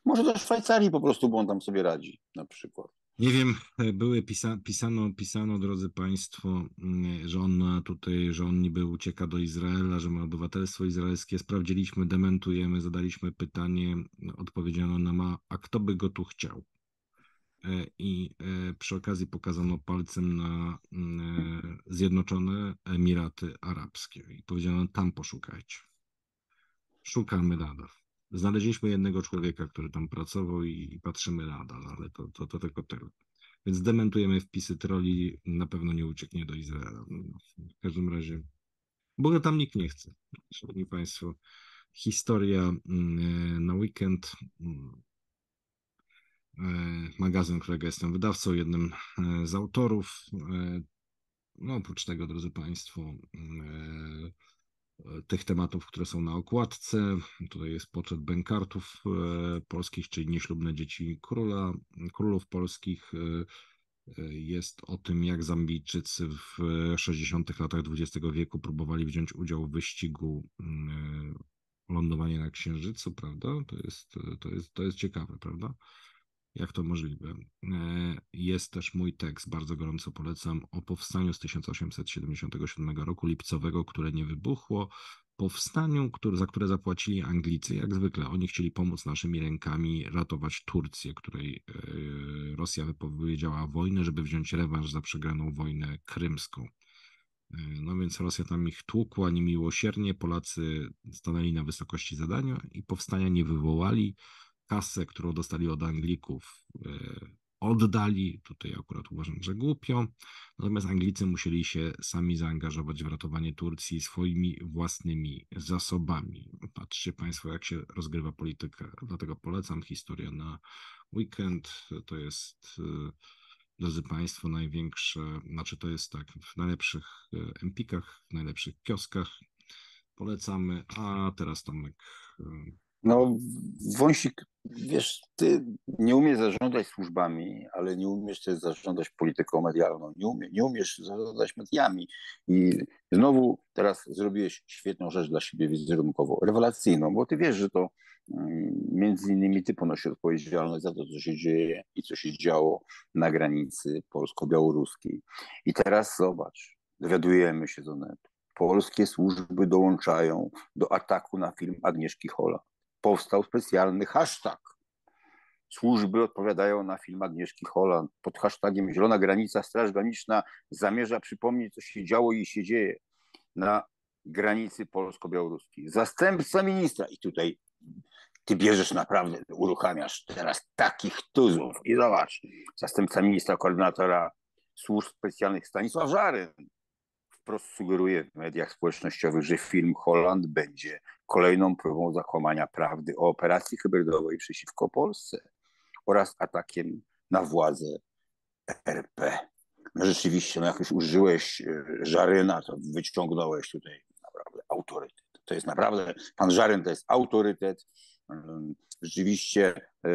Może w Szwajcarii po prostu, bo on tam sobie radzi na przykład. Nie wiem, (laughs) były pisa, pisano, pisano, drodzy Państwo, mm, że on e, tutaj, że on niby ucieka do Izraela, że ma obywatelstwo izraelskie. Sprawdziliśmy, dementujemy, zadaliśmy pytanie, odpowiedziano nam, a, a kto by go tu chciał? E, I e, przy okazji pokazano palcem na mm, Zjednoczone Emiraty Arabskie i powiedziano, tam poszukajcie. Szukamy nadal. Znaleźliśmy jednego człowieka, który tam pracował i, i patrzymy nadal, ale to, to, to tylko tyle. Więc dementujemy wpisy troli, na pewno nie ucieknie do Izraela. No, no, w każdym razie, bo tam nikt nie chce. Szanowni Państwo, historia mm, na weekend. Mm, e, magazyn, którego jestem wydawcą, jednym e, z autorów. E, no oprócz tego, drodzy Państwo, mm, tych tematów, które są na okładce. Tutaj jest poczet bękartów e, polskich, czyli nieślubne dzieci króla, królów polskich. E, e, jest o tym, jak Zambijczycy w 60. latach XX wieku próbowali wziąć udział w wyścigu mm, lądowania na Księżycu, prawda? To jest, to jest, to jest ciekawe, prawda? jak to możliwe. E, jest też mój tekst, bardzo gorąco polecam, o powstaniu z 1877 roku, lipcowego, które nie wybuchło, powstaniu, który, za które zapłacili Anglicy, jak zwykle. Oni chcieli pomóc naszymi rękami ratować Turcję, której e, Rosja wypowiedziała wojnę, żeby wziąć rewanż za przegraną wojnę krymską. E, no więc Rosja tam ich tłukła niemiłosiernie, Polacy stanęli na wysokości zadania i powstania nie wywołali kasę, którą dostali od Anglików, e, oddali. Tutaj akurat uważam, że głupio. Natomiast Anglicy musieli się sami zaangażować w ratowanie Turcji swoimi własnymi zasobami. Patrzcie Państwo, jak się rozgrywa polityka. Dlatego polecam historię na weekend. To jest. E, drodzy Państwo, największe, znaczy to jest tak, w najlepszych e, empikach, w najlepszych kioskach polecamy, a teraz Tomek. No, wąsik Wiesz, ty nie umiesz zarządzać służbami, ale nie umiesz też zarządzać polityką medialną, nie, umie, nie umiesz zarządzać mediami. I znowu teraz zrobiłeś świetną rzecz dla siebie wizerunkowo, rewelacyjną, bo ty wiesz, że to mm, między innymi ty ponosi odpowiedzialność za to, co się dzieje i co się działo na granicy polsko-białoruskiej. I teraz zobacz, dowiadujemy się do netu. Polskie służby dołączają do ataku na film Agnieszki Hola powstał specjalny hashtag. Służby odpowiadają na film Agnieszki Holland. Pod hashtagiem Zielona Granica Straż Graniczna zamierza przypomnieć, co się działo i się dzieje na granicy polsko-białoruskiej. Zastępca ministra, i tutaj ty bierzesz naprawdę, uruchamiasz teraz takich tuzów. I zobacz, zastępca ministra, koordynatora służb specjalnych Stanisław Żaryn wprost sugeruje w mediach społecznościowych, że film Holland będzie kolejną próbą zakłamania prawdy o operacji hybrydowej przeciwko Polsce oraz atakiem na władzę RP. No rzeczywiście, no jak już użyłeś e, Żaryna, to wyciągnąłeś tutaj naprawdę autorytet. To jest naprawdę, pan Żaryn to jest autorytet. Mm, rzeczywiście, e,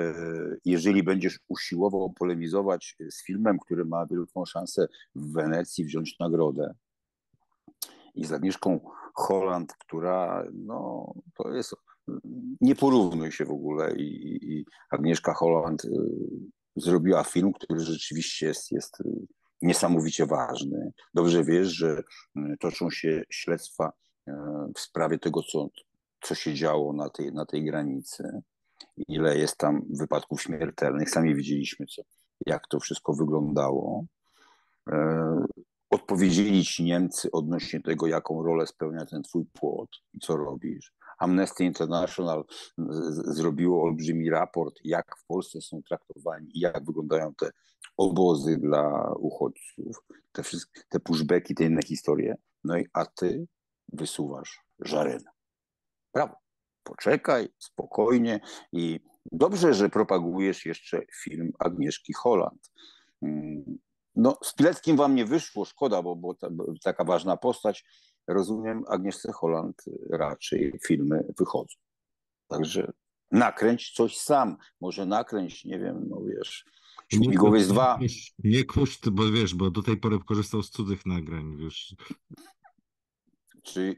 jeżeli będziesz usiłował polemizować z filmem, który ma wielką szansę w Wenecji wziąć nagrodę, i z Agnieszką Holland, która no, to jest, nie porównuj się w ogóle i, i Agnieszka Holland y, zrobiła film, który rzeczywiście jest, jest y, niesamowicie ważny. Dobrze wiesz, że y, toczą się śledztwa w sprawie tego, co, co się działo na tej, na tej granicy, ile jest tam wypadków śmiertelnych. Sami widzieliśmy, co, jak to wszystko wyglądało odpowiedzieli ci Niemcy odnośnie tego, jaką rolę spełnia ten twój płot i co robisz. Amnesty International zrobiło olbrzymi raport, jak w Polsce są traktowani i jak wyglądają te obozy dla uchodźców, te, wszystkie, te pushbacki, te inne historie. No i a ty wysuwasz żarena. Brawo. Poczekaj spokojnie i dobrze, że propagujesz jeszcze film Agnieszki Holland mm, no, z Pileckim wam nie wyszło, szkoda, bo, bo ta, taka ważna postać. Rozumiem, Agnieszce Holland raczej filmy wychodzą. Także nakręć coś sam. Może nakręć, nie wiem, no wiesz, Śmigłowiec 2. Nie kłóć, bo wiesz, bo do tej pory korzystał z cudzych nagrań, wiesz. Czy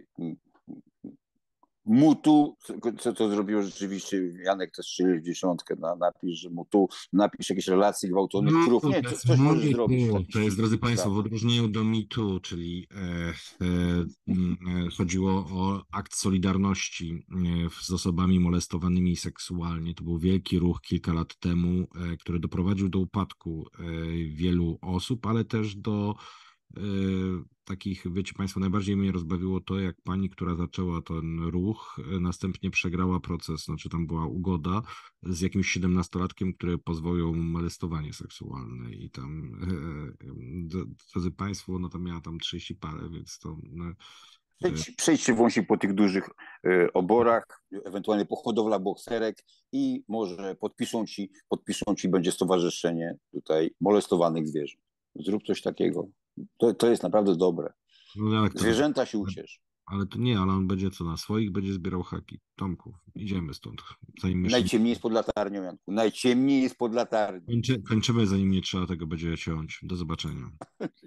Mutu, co to zrobiło rzeczywiście, Janek też strzelił dziesiątkę, na, napisz, że Mutu, napisz jakieś relacje gwałtownych no, krów. Nie, coś, coś możesz zrobić. To jest, drodzy Państwo, w odróżnieniu do mitu, czyli e, e, chodziło o akt solidarności e, z osobami molestowanymi seksualnie. To był wielki ruch kilka lat temu, e, który doprowadził do upadku e, wielu osób, ale też do E, takich, wiecie Państwo, najbardziej mnie rozbawiło to, jak pani, która zaczęła ten ruch, e, następnie przegrała proces, znaczy tam była ugoda z jakimś siedemnastolatkiem, który pozwolił molestowanie seksualne i tam, e, drodzy Państwo, no tam miała tam 30 parę, więc to... No, Przejść, się wąsi po tych dużych oborach, ewentualnie hodowla bokserek i może podpiszą ci, podpiszą ci będzie stowarzyszenie tutaj molestowanych zwierząt. Zrób coś takiego to, to jest naprawdę dobre. No Zwierzęta się uciesz. Ale to nie, ale on będzie co na swoich, będzie zbierał haki. Tomku, idziemy stąd. Zanim Najciemniej jest pod latarnią, Janku. Najciemniej jest pod latarnią. kończymy, zanim nie trzeba tego będzie ciąć. Do zobaczenia. (laughs)